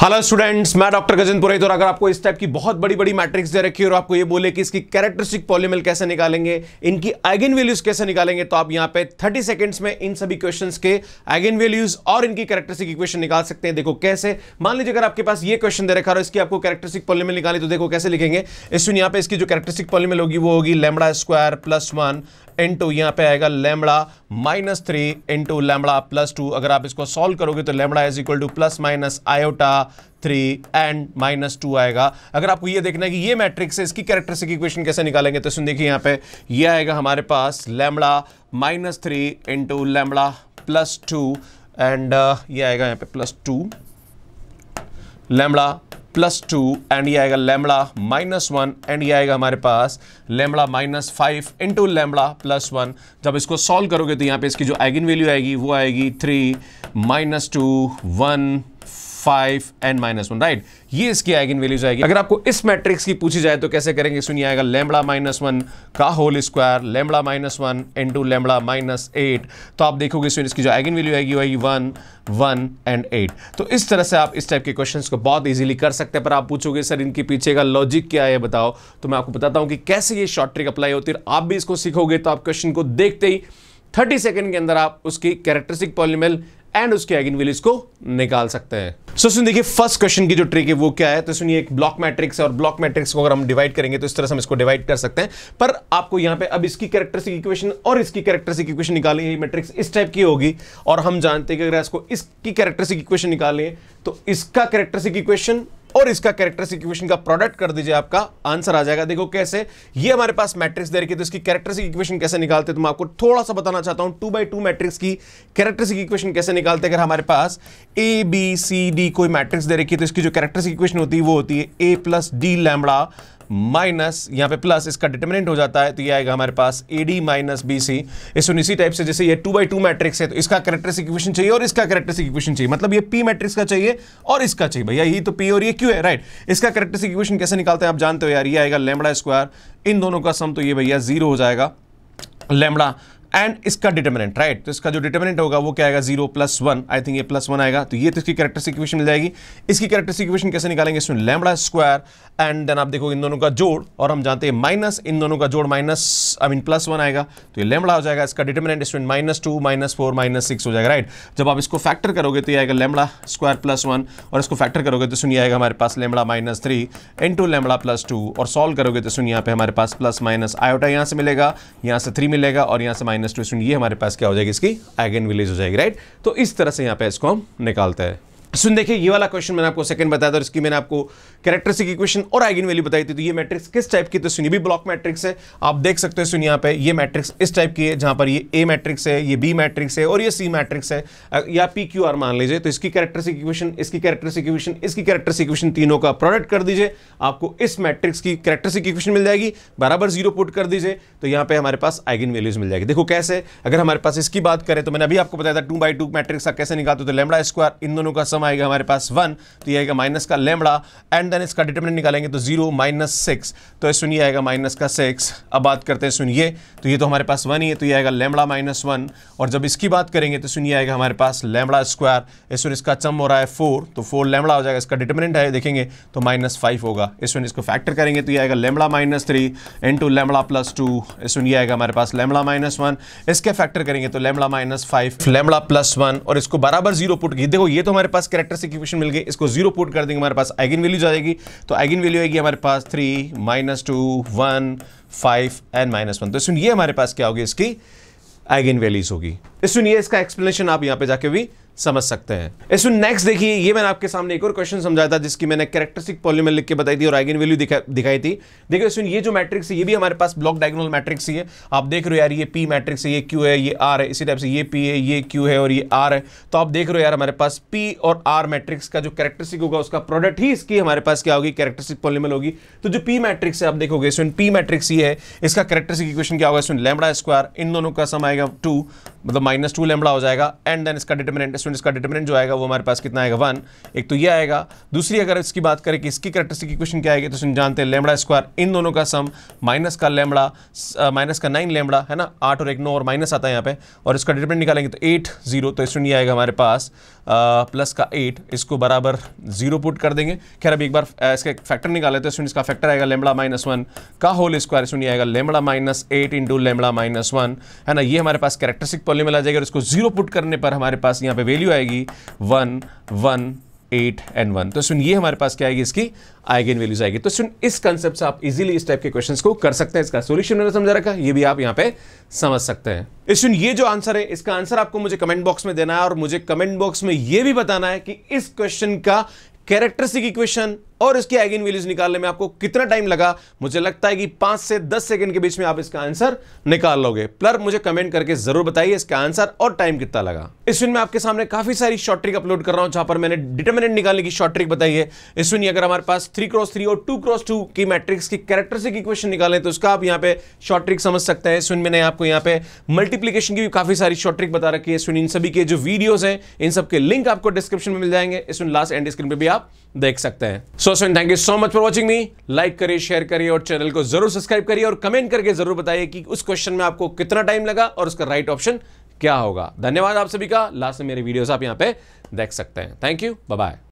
Hello students मैं doctor Gajendra Purohit और अगर आपको इस टाइप की बहुत बड़ी बड़ी मैट्रिक्स दे रखी है और आपको ये बोले कि इसकी कैरेक्टरिस्टिक पॉलिमल कैसे निकालेंगे इनकी एगेन वैल्यूज कैसे निकालेंगे तो आप यहाँ पे 30 सेकंड्स में इन सभी क्वेश्चंस के आइगन वैल्यूज और इनकी कैरेक्टरिस्टिक इक्वेशन निकाल सकते हैं देखो कैसे मान लीजिए अगर आपके पास ये क्वेश्चन दे रखा है इसकी आपको कैरेक्टरिस्टिक पॉलिमल निकाली तो देखो कैसे लिखेंगे इसमें यहाँ पे इसकी जो कैरेक्टरिस्टिक पॉलिमल होगी वो होगी lambda square plus one into यहाँ पे आएगा lambda minus three into lambda plus two अगर आप इसको सॉल्व करोगे तो lambda is equal to plus minus iota three and minus two आएगा अगर आपको ये देखना है कि ये मैट्रिक्स है इसकी कैरेक्टरिस्टिक इक्वेशन कैसे निकालेंगे तो सुन देखिए यहाँ पे ये आएगा हमारे पास lambda minus three into lambda plus two and ये आएगा यहाँ पे plus two lambda plus two and ये आएगा लेमड़ा माइनस वन एंड ये आएगा हमारे पास lambda minus five into lambda plus one जब इसको सॉल्व करोगे तो यहाँ पे इसकी जो आइगिन वैल्यू आएगी वो आएगी three minus two one five and minus one right ये इसकी आइगन वैल्यूज आएगी अगर आपको इस मैट्रिक्स की पूछी जाए तो कैसे करेंगे सुनिए आएगा लेमड़ा माइनस वन का whole square lambda minus one two lambda minus eight तो आप देखोगे सुन इसकी जो आइगन वैल्यू आएगी वही वन वन एंड एट तो इस तरह से आप इस टाइप के क्वेश्चन को बहुत ईजिली कर सकते हैं पर आप पूछोगे सर इनके पीछे का लॉजिक क्या है बताओ तो मैं आपको बताता हूँ कि कैसे ये शॉर्ट ट्रिक अप्लाई होती है आप भी इसको सीखोगे तो आप क्वेश्चन को देखते ही 30 सेकंड के अंदर आप उसकी कैरेक्टरिस्टिक पॉलिमेल एंड उसके एगिन वैल्यूज को निकाल सकते हैं सो सुन देखिए फर्स्ट क्वेश्चन की जो ट्रिक है वो क्या है तो सुनिए एक ब्लॉक मैट्रिक्स है और ब्लॉक मैट्रिक्स को अगर हम डिवाइड करेंगे तो इस तरह से हम इसको डिवाइड कर सकते हैं पर आपको यहां पे अब इसकी कैरेक्टरिस्टिक इक्वेशन और इसकी कैरेक्टरिस्टिक इक्वेशन निकाली है मैट्रिक्स इस टाइप की होगी और हम जानते हैं कि अगर इसको इसकी कैरेक्टरिस्टिक इक्वेशन निकालें तो इसका कैरेक्टरिस्टिक इक्वेशन और इसका कैरेक्टरिस्टिक इक्वेशन का प्रोडक्ट कर दीजिए आपका आंसर आ जाएगा देखो कैसे ये हमारे पास मैट्रिक्स दे रखी तो इसकी कैरेक्टरिस्टिक इक्वेशन कैसे निकालते हैं तो मैं आपको थोड़ा सा बताना चाहता हूं टू बाई टू मैट्रिक्स की कैरेक्टरिस्टिक इक्वेशन कैसे निकालते हैं अगर हमारे पास ए बी सी डी कोई मैट्रिक्स दे रखी है तो इसकी जो कैरेक्टरिस्टिक इक्वेशन होती है वो होती है A plus D lambda minus यहाँ पे प्लस इसका डिटर्मिनेंट हो जाता है तो ये आएगा हमारे पास A D minus B C इस इसी टाइप से जैसे ये टू बाई टू मैट्रिक्स है तो इसका करेक्टरिस्टिक इक्वेशन चाहिए और इसका करेक्टरिस्टिक इक्वेशन चाहिए मतलब ये पी मैट्रिक्स का चाहिए और इसका चाहिए भैया यही तो पी और ये क्यू है राइट इसका करेक्टरिस्टिक इक्वेशन कैसे निकालते हैं आप जानते हो यार ये आएगा लेमड़ा स्क्वायर इन दोनों का सम तो ये भैया जीरो हो जाएगा लेमड़ा एंड इसका डिटर्मिनेंट राइट right? तो इसका जो डिटर्मिनेंट होगा वो क्या आएगा zero plus one I think ये प्लस वन आएगा तो ये तो इसकी करेक्टर इक्वेशन मिल जाएगी इसकी करेक्टर इक्वेशन कैसे निकालेंगे इसमें लैमड़ा स्क्वायर एंड देन आप देखो इन दोनों का जोड़ और हम जानते हैं माइनस इन दोनों का जोड़ minus I mean plus one आएगा तो ये लैमड़ा हो जाएगा इसका डिटर्मिनेंट इसमें minus two minus four minus six हो जाएगा राइट right? जब आप इसको फैक्टर करोगे तो ये आएगा लैमड़ा स्क्वायर प्लस वन और इसको फैक्टर करोगे तो सुनिए आएगा हमारे पास lambda minus three into lambda plus two और सॉल्व करोगे तो सुनिए यहाँ पे हमारे पास प्लस माइनस आयोटा यहाँ से मिलेगा यहाँ से थ्री मिलेगा और यहाँ से माइनस टू स्टूडेंट ये हमारे पास क्या हो जाएगी इसकी आइगन विलेज हो जाएगी राइट तो इस तरह से यहाँ पे इसको हम निकालते हैं सुन देखिए ये वाला क्वेश्चन मैंने आपको सेकंड बताया था और इसकी मैंने आपको कैरेक्टरिस्टिक इक्वेशन और आइगन वैल्यू बताई थी तो ये मैट्रिक्स किस टाइप की तो सुनिए भी ब्लॉक मैट्रिक्स है आप देख सकते हो सुनिए यहाँ पे ये मैट्रिक्स इस टाइप की है जहाँ पर ये ए मैट्रिक्स है ये बी मैट्रिक्स है और ये सी मैट्रिक्स है या पी क्यू आर मान लीजिए तो इसकी कैरेक्टरिस्टिक इक्वेशन इसकी कैरेक्टरिस्टिक इक्वेशन इसकी कैरेक्टरिस्टिक इक्वेशन तीनों का प्रोडक्ट कर दीजिए आपको इस मैट्रिक्स की कैरेक्टरिस्टिक इक्वेशन मिल जाएगी बराबर जीरो पुट कर दीजिए तो यहाँ पे हमारे पास आइगन वैल्यूज मिल जाएगी देखो कैसे अगर हमारे पास इसकी बात करें तो मैंने अभी आपको बताया था टू बाई टू मैट्रिक्स का कैसे निकालते तो लेमड़ा स्क्वायर इन दोनों का सम आएगा हमारे पास वन तो ये आएगा माइनस का लेमड़ा एंड देन इसका डिटर्मिनेंट निकालेंगे तो जीरो माइनस सिक्स तो ये सुनिए आएगा माइनस का सिक्स अब बात करते हैं सुनिए तो ये तो हमारे पास वन ही है तो ये आएगा लेमड़ा माइनस वन और जब इसकी बात करेंगे तो सुनिए आएगा हमारे पास लेमड़ा स्क्वायर इस वन इसका चम हो रहा है फोर तो फोर लेमड़ा हो जाएगा इसका डिटर्मिनेंट है देखेंगे तो माइनस फाइव होगा इस वन इसको फैक्टर करेंगे तो ये आएगा lambda minus three into lambda plus two इस ये आएगा हमारे पास लेमड़ा माइनस वन इसके फैक्टर करेंगे तो lambda minus five lambda plus one और इसको बराबर जीरो पुट की देखो ये तो हमारे पास पास करेक्टर से इक्वेशन मिल गई इसको जीरो पुट कर देंगे हमारे पास आइगन वैल्यू जाएगी तो आइगन वैल्यू आएगी हमारे पास three minus two one five and minus one तो सुनिए हमारे पास क्या होगी इसकी आइगन वैल्यूज होगी तो सुनिए इसका एक्सप्लेनेशन आप यहाँ पे जाके भी समझ सकते हैं इसमें नेक्स्ट देखिए ये मैंने आपके सामने एक और क्वेश्चन समझाया था जिसकी मैंने कैरेक्टरिस्टिक पॉलीमर लिख के बताई थी और आइगन वैल्यू दिखा, दिखाई थी देखिए इसमें ये जो मैट्रिक्स है ये भी हमारे पास ब्लॉक डायगोनल मैट्रिक्स ही है आप देख रहे हो यार ये पी मैट्रिक्स है ये क्यू है ये आर है इसी टाइप से ये पी है ये क्यू है और ये आर है तो आप देख रहे हो यार हमारे पास पी और आर मैट्रिक्स का जो कैरेक्टरिस्टिक होगा उसका प्रोडक्ट ही इसकी हमारे पास क्या होगी कैरेक्टरिस्टिक पॉलीमर होगी तो जो पी मैट्रिक्स है आप देखोगे इसमें पी मैट्रिक्स ये है इसका कैरेक्टरिस्टिक इक्वेशन क्या होगा इसमें लेमड़ा स्क्वायर इन दोनों का सम आएगा टू मतलब माइनस टू लेमड़ा हो जाएगा एंड देन इसका डिटर्मिनेंट स्टूडेंट इसका डिटर्मिनेंट जो आएगा वो हमारे पास कितना आएगा वन एक तो ये आएगा दूसरी अगर इसकी बात करें कि इसकी करेक्टरिस्टिक इक्वेशन क्या आएगी तो सुन जानते हैं लेमड़ा स्क्वायर इन दोनों का सम माइनस का लेमड़ा माइनस uh, का नाइन लेमड़ा है ना आठ और एक नौ और माइनस आता है यहाँ पे और इसका डिटर्मेंट निकालेंगे तो एट जीरो तो स्टूडेंट ये आएगा हमारे पास प्लस uh, का एट इसको बराबर जीरो पुट कर देंगे खैर अभी एक बार uh, इसका फैक्टर निकाल लेते हैं इसका फैक्टर आएगा लेमड़ा माइनस वन का होल स्क्वायर स्टूडेंट आएगा lambda minus eight into lambda minus one है ना ये हमारे पास कैरेक्टरिस्टिक पॉली आ जाएगा और इसको जीरो पुट करने पर हमारे पास यहाँ पे वैल्यू आएगी one one eight and one तो सुन ये हमारे पास क्या आएगी इसकी आइगन वैल्यूज आएगी तो सुन इस कंसेप्ट से आप इजीली इस टाइप के क्वेश्चंस को कर सकते हैं इसका सॉल्यूशन मैंने समझा रखा ये भी आप यहाँ पे समझ सकते हैं सुन ये जो आंसर है इसका आंसर आपको मुझे कमेंट बॉक्स में देना है और मुझे कमेंट बॉक्स में ये भी बताना है कि इस क्वेश्चन का कैरेक्टरिस्टिक इक्वेशन और इसकी आइगन वैल्यूज निकालने में आपको कितना टाइम लगा मुझे लगता है कि पांच से दस सेकंड के बीच में आप इसका आंसर निकाल लोगे प्लर मुझे कमेंट करके जरूर बताइए इसका आंसर और टाइम कितना लगा इस फिल्म में आपके सामने काफी सारी शॉर्ट ट्रिक अपलोड कर रहा हूं जहां पर मैंने डिटर्मिनेंट निकालने की शॉर्ट ट्रिक बताई है इस फिल्म अगर हमारे पास थ्री क्रॉस थ्री और टू क्रॉस टू की मैट्रिक्स की कैरेक्टर से इक्वेशन निकालें तो उसका आप यहाँ पे शॉर्ट ट्रिक समझ सकते हैं इस फिल्म मैंने आपको यहाँ पे मल्टीप्लीकेशन की भी काफी सारी शॉर्ट ट्रिक बता रखी है इस इन सभी के जो वीडियोज हैं इन सबके लिंक आपको डिस्क्रिप्शन में मिल जाएंगे इस लास्ट एंड स्क्रीन पर भी आप देख सकते हैं सो सेन thank you so much for watching me like करिए शेयर करिए और चैनल को जरूर सब्सक्राइब करिए और कमेंट करके जरूर बताइए कि उस क्वेश्चन में आपको कितना टाइम लगा और उसका राइट ऑप्शन क्या होगा धन्यवाद आप सभी का लास्ट में मेरे वीडियोस आप यहां पे देख सकते हैं थैंक यू बाय